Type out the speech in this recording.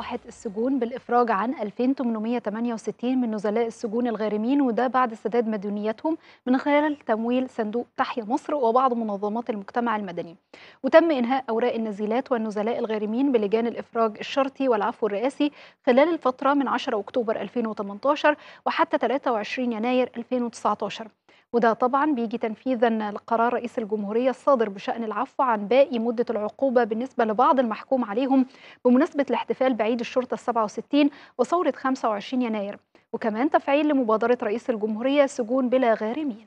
أصبحت السجون بالإفراج عن 2868 من نزلاء السجون الغارمين وده بعد سداد مديونيتهم من خلال تمويل صندوق تحيا مصر وبعض منظمات المجتمع المدني وتم إنهاء أوراق النزيلات والنزلاء الغارمين بلجان الإفراج الشرطي والعفو الرئاسي خلال الفترة من 10 أكتوبر 2018 وحتى 23 يناير 2019 وده طبعا بيجي تنفيذا لقرار رئيس الجمهورية الصادر بشأن العفو عن باقي مدة العقوبة بالنسبة لبعض المحكوم عليهم بمناسبة الاحتفال بعيد الشرطة 67 وثورة 25 يناير وكمان تفعيل لمبادرة رئيس الجمهورية سجون بلا غارمين